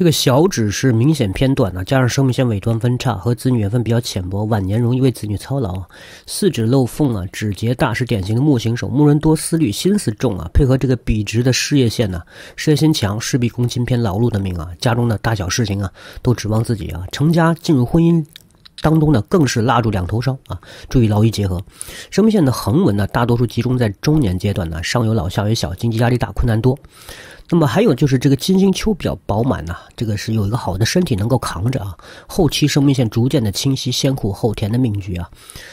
这个小指是明显偏短的，加上生命线尾端分叉和子女缘分比较浅薄，晚年容易为子女操劳。四指漏缝啊，指节大是典型的木型手，木人多思虑，心思重啊。配合这个笔直的事业线呢，事业心强，势必攻亲偏劳碌的命啊。家中的大小事情啊，都指望自己啊。成家进入婚姻当中呢，更是拉住两头烧啊，注意劳逸结合。生命线的横纹呢，大多数集中在中年阶段呢，上有老下有小，经济压力大，困难多。那么还有就是这个金星丘比较饱满呐，这个是有一个好的身体能够扛着啊。后期生命线逐渐的清晰，先苦后甜的命局啊。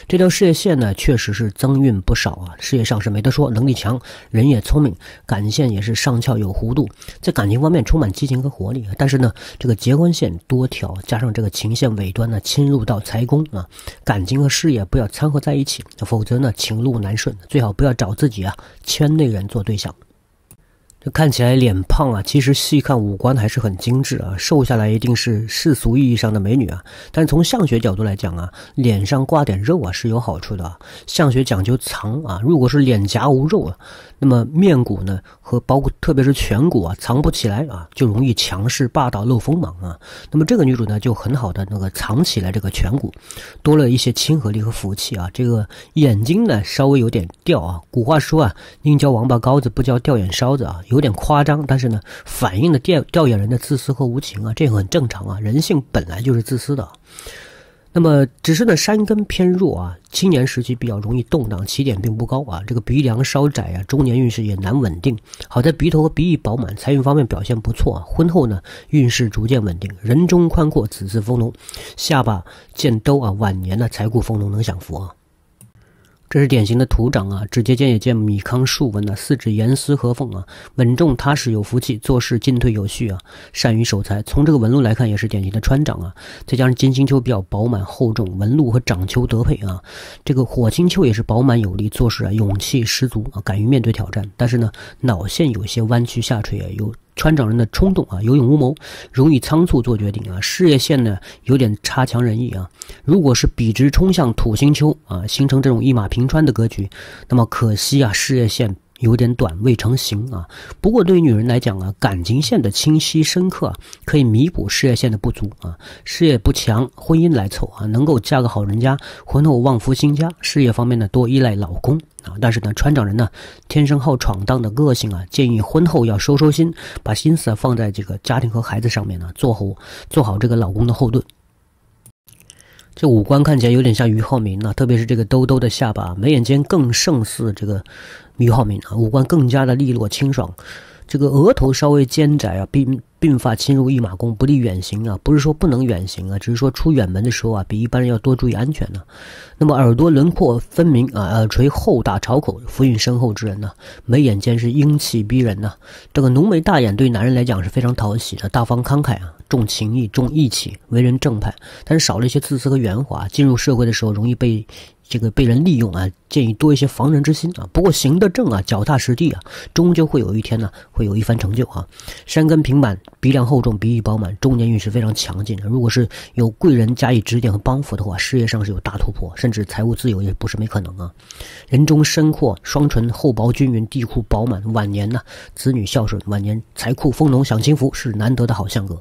这条事业线呢确实是增运不少啊，事业上是没得说，能力强，人也聪明，感情线也是上翘有弧度，在感情方面充满激情和活力。但是呢，这个结婚线多条，加上这个情线尾端呢侵入到财宫啊，感情和事业不要掺和在一起，否则呢情路难顺，最好不要找自己啊圈内人做对象。这看起来脸胖啊，其实细看五官还是很精致啊。瘦下来一定是世俗意义上的美女啊，但从相学角度来讲啊，脸上挂点肉啊是有好处的啊。相学讲究藏啊，如果是脸颊无肉，啊，那么面骨呢和包括特别是颧骨啊藏不起来啊，就容易强势霸道露锋芒啊。那么这个女主呢就很好的那个藏起来这个颧骨，多了一些亲和力和福气啊。这个眼睛呢稍微有点吊啊，古话说啊，宁叫王八羔子不叫吊眼梢子啊。有点夸张，但是呢，反映了调调研人的自私和无情啊，这个很正常啊，人性本来就是自私的。那么，只是呢，山根偏弱啊，青年时期比较容易动荡，起点并不高啊，这个鼻梁稍窄啊，中年运势也难稳定。好在鼻头和鼻翼饱满，财运方面表现不错啊。婚后呢，运势逐渐稳定，人中宽阔，子嗣丰隆，下巴见兜啊，晚年呢，财库丰隆，能享福啊。这是典型的土掌啊，直接见也见米糠竖纹呢，四指严丝合缝啊，稳重踏实有福气，做事进退有序啊，善于守财。从这个纹路来看，也是典型的川掌啊，再加上金星丘比较饱满厚重，纹路和掌丘得配啊，这个火星丘也是饱满有力，做事啊勇气十足啊，敢于面对挑战。但是呢，脑线有些弯曲下垂啊，有。川掌人的冲动啊，有勇无谋，容易仓促做决定啊。事业线呢，有点差强人意啊。如果是笔直冲向土星丘啊，形成这种一马平川的格局，那么可惜啊，事业线。有点短，未成型啊。不过对于女人来讲啊，感情线的清晰深刻，可以弥补事业线的不足啊。事业不强，婚姻来凑啊，能够嫁个好人家，婚后旺夫兴家。事业方面呢，多依赖老公啊。但是呢，川掌人呢，天生好闯荡的个性啊，建议婚后要收收心，把心思啊放在这个家庭和孩子上面呢，做好做好这个老公的后盾。这五官看起来有点像俞灏明啊，特别是这个兜兜的下巴，眉眼间更胜似这个俞灏明啊，五官更加的利落清爽。这个额头稍微尖窄啊，鬓鬓发侵入一马弓，不利远行啊，不是说不能远行啊，只是说出远门的时候啊，比一般人要多注意安全呢。那么耳朵轮廓分明啊，耳垂厚大，朝口浮云深厚之人呢，眉眼间是英气逼人呐。这个浓眉大眼对男人来讲是非常讨喜的，大方慷慨啊。重情义，重义气，为人正派，但是少了一些自私和圆滑。进入社会的时候容易被这个被人利用啊，建议多一些防人之心啊。不过行得正啊，脚踏实地啊，终究会有一天呢，会有一番成就啊。山根平板，鼻梁厚重，鼻翼饱满，中年运势非常强劲。如果是有贵人加以指点和帮扶的话，事业上是有大突破，甚至财务自由也不是没可能啊。人中深阔，双唇厚薄均匀，地库饱满，晚年呢，子女孝顺，晚年财库丰浓，享清福，是难得的好相格。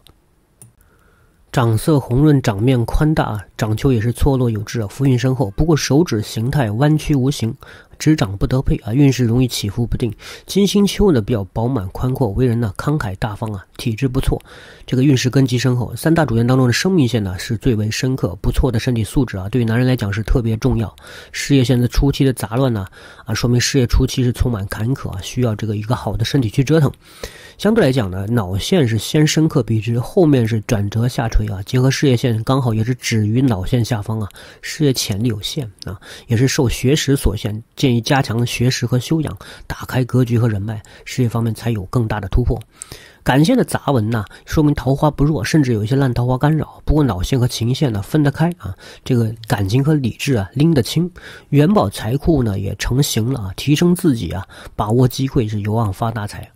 掌色红润，掌面宽大，掌丘也是错落有致啊，浮云深厚。不过手指形态弯曲无形，执掌不得配啊，运势容易起伏不定。金星丘呢比较饱满宽阔，为人呢慷慨大方啊，体质不错。这个运势根基深厚，三大主线当中的生命线呢是最为深刻，不错的身体素质啊，对于男人来讲是特别重要。事业线的初期的杂乱呢，啊，说明事业初期是充满坎坷啊，需要这个一个好的身体去折腾。相对来讲呢，脑线是先深刻笔直，后面是转折下垂啊。结合事业线刚好也是止于脑线下方啊，事业潜力有限啊，也是受学识所限。建议加强学识和修养，打开格局和人脉，事业方面才有更大的突破。感线的杂文呢，说明桃花不弱，甚至有一些烂桃花干扰。不过脑线和情线呢分得开啊，这个感情和理智啊拎得清。元宝财库呢也成型了啊，提升自己啊，把握机会是有望发大财。